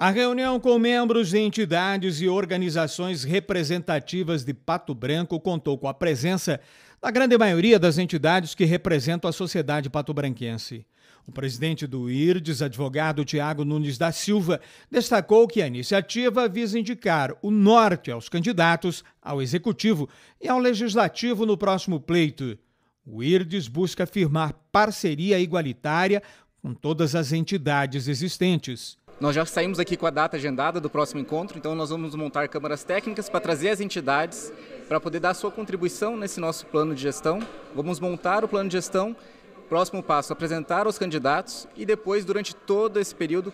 A reunião com membros de entidades e organizações representativas de Pato Branco contou com a presença da grande maioria das entidades que representam a sociedade patobranquense. O presidente do IRDES, advogado Tiago Nunes da Silva, destacou que a iniciativa visa indicar o norte aos candidatos, ao executivo e ao legislativo no próximo pleito. O IRDES busca firmar parceria igualitária com todas as entidades existentes. Nós já saímos aqui com a data agendada do próximo encontro, então nós vamos montar câmaras técnicas para trazer as entidades para poder dar sua contribuição nesse nosso plano de gestão. Vamos montar o plano de gestão, próximo passo, apresentar os candidatos e depois, durante todo esse período,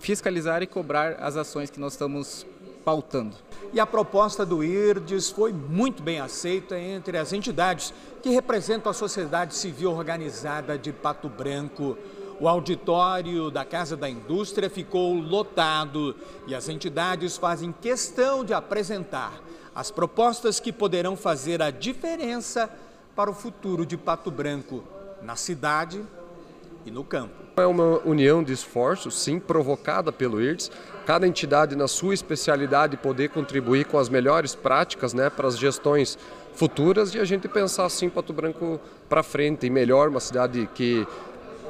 fiscalizar e cobrar as ações que nós estamos pautando. E a proposta do IRDES foi muito bem aceita entre as entidades que representam a sociedade civil organizada de Pato Branco. O auditório da Casa da Indústria ficou lotado e as entidades fazem questão de apresentar as propostas que poderão fazer a diferença para o futuro de Pato Branco, na cidade e no campo. É uma união de esforços, sim, provocada pelo IRDS, cada entidade na sua especialidade poder contribuir com as melhores práticas né, para as gestões futuras e a gente pensar assim Pato Branco para frente e melhor, uma cidade que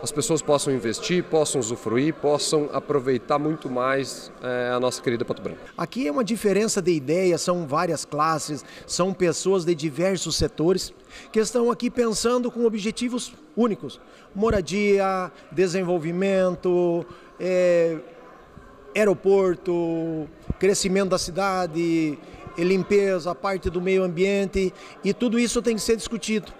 as pessoas possam investir, possam usufruir, possam aproveitar muito mais é, a nossa querida Pato Branco. Aqui é uma diferença de ideia, são várias classes, são pessoas de diversos setores que estão aqui pensando com objetivos únicos: moradia, desenvolvimento, é, aeroporto, crescimento da cidade, limpeza, parte do meio ambiente, e tudo isso tem que ser discutido.